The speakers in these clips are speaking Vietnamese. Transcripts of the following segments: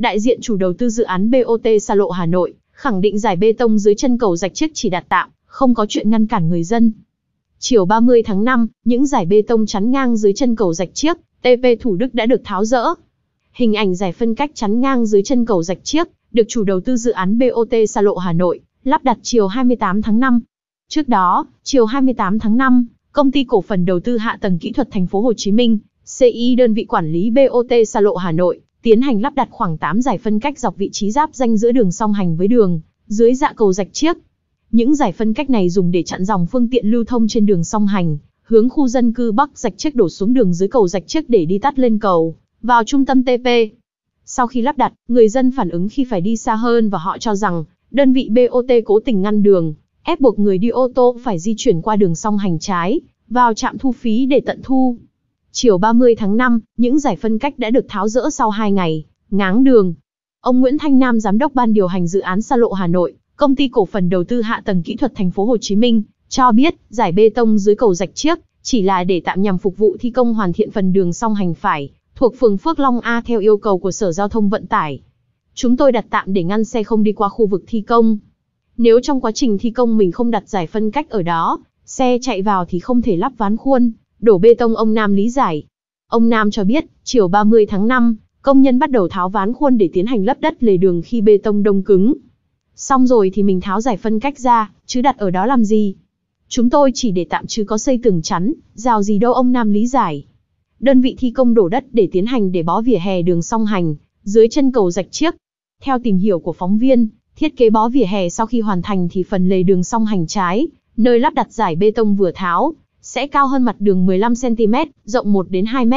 đại diện chủ đầu tư dự án BOT xa lộ Hà Nội, khẳng định giải bê tông dưới chân cầu rạch chiếc chỉ đặt tạm, không có chuyện ngăn cản người dân. Chiều 30 tháng 5, những giải bê tông chắn ngang dưới chân cầu rạch chiếc, TP Thủ Đức đã được tháo rỡ. Hình ảnh giải phân cách chắn ngang dưới chân cầu rạch chiếc, được chủ đầu tư dự án BOT xa lộ Hà Nội, lắp đặt chiều 28 tháng 5. Trước đó, chiều 28 tháng 5, công ty cổ phần đầu tư hạ tầng kỹ thuật thành phố Hồ Chí Minh, CI đơn vị quản lý BOT xa lộ Hà Nội, tiến hành lắp đặt khoảng 8 giải phân cách dọc vị trí giáp danh giữa đường song hành với đường, dưới dạ cầu rạch chiếc. Những giải phân cách này dùng để chặn dòng phương tiện lưu thông trên đường song hành, hướng khu dân cư Bắc rạch chiếc đổ xuống đường dưới cầu rạch chiếc để đi tắt lên cầu, vào trung tâm TP. Sau khi lắp đặt, người dân phản ứng khi phải đi xa hơn và họ cho rằng đơn vị BOT cố tình ngăn đường, ép buộc người đi ô tô phải di chuyển qua đường song hành trái, vào trạm thu phí để tận thu. Chiều 30 tháng 5, những giải phân cách đã được tháo rỡ sau 2 ngày, ngáng đường. Ông Nguyễn Thanh Nam giám đốc ban điều hành dự án xa lộ Hà Nội, công ty cổ phần đầu tư hạ tầng kỹ thuật thành phố Hồ Chí Minh, cho biết giải bê tông dưới cầu rạch chiếc chỉ là để tạm nhằm phục vụ thi công hoàn thiện phần đường song hành phải thuộc phường Phước Long A theo yêu cầu của Sở Giao thông Vận tải. Chúng tôi đặt tạm để ngăn xe không đi qua khu vực thi công. Nếu trong quá trình thi công mình không đặt giải phân cách ở đó, xe chạy vào thì không thể lắp ván khuôn. Đổ bê tông ông Nam lý giải. Ông Nam cho biết, chiều 30 tháng 5, công nhân bắt đầu tháo ván khuôn để tiến hành lấp đất lề đường khi bê tông đông cứng. Xong rồi thì mình tháo giải phân cách ra, chứ đặt ở đó làm gì? Chúng tôi chỉ để tạm chứ có xây tường chắn, rào gì đâu ông Nam lý giải. Đơn vị thi công đổ đất để tiến hành để bó vỉa hè đường song hành, dưới chân cầu rạch chiếc. Theo tìm hiểu của phóng viên, thiết kế bó vỉa hè sau khi hoàn thành thì phần lề đường song hành trái, nơi lắp đặt giải bê tông vừa tháo, sẽ cao hơn mặt đường 15cm, rộng 1 đến 2 m.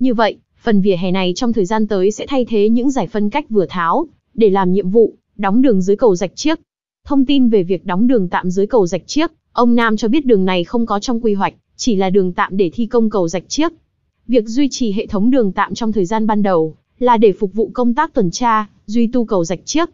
Như vậy, phần vỉa hè này trong thời gian tới sẽ thay thế những giải phân cách vừa tháo, để làm nhiệm vụ, đóng đường dưới cầu rạch chiếc. Thông tin về việc đóng đường tạm dưới cầu rạch chiếc, ông Nam cho biết đường này không có trong quy hoạch, chỉ là đường tạm để thi công cầu rạch chiếc. Việc duy trì hệ thống đường tạm trong thời gian ban đầu là để phục vụ công tác tuần tra, duy tu cầu rạch chiếc.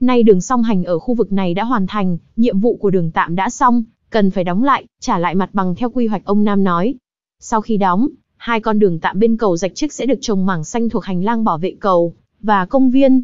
Nay đường song hành ở khu vực này đã hoàn thành, nhiệm vụ của đường tạm đã xong, cần phải đóng lại, trả lại mặt bằng theo quy hoạch ông Nam nói. Sau khi đóng, hai con đường tạm bên cầu rạch trích sẽ được trồng mảng xanh thuộc hành lang bảo vệ cầu và công viên.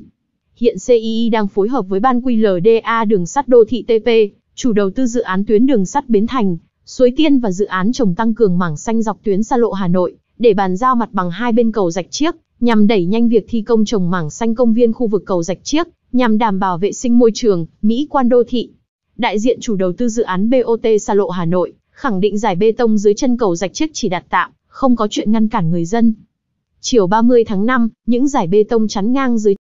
Hiện CII đang phối hợp với ban QLDA đường sắt đô thị TP, chủ đầu tư dự án tuyến đường sắt Bến Thành, Suối Tiên và dự án trồng tăng cường mảng xanh dọc tuyến xa lộ Hà Nội, để bàn giao mặt bằng hai bên cầu rạch chiếc, nhằm đẩy nhanh việc thi công trồng mảng xanh công viên khu vực cầu rạch chiếc, nhằm đảm bảo vệ sinh môi trường, mỹ quan đô thị. Đại diện chủ đầu tư dự án BOT xa lộ Hà Nội, khẳng định giải bê tông dưới chân cầu rạch chiếc chỉ đặt tạm, không có chuyện ngăn cản người dân. Chiều 30 tháng 5, những giải bê tông chắn ngang dưới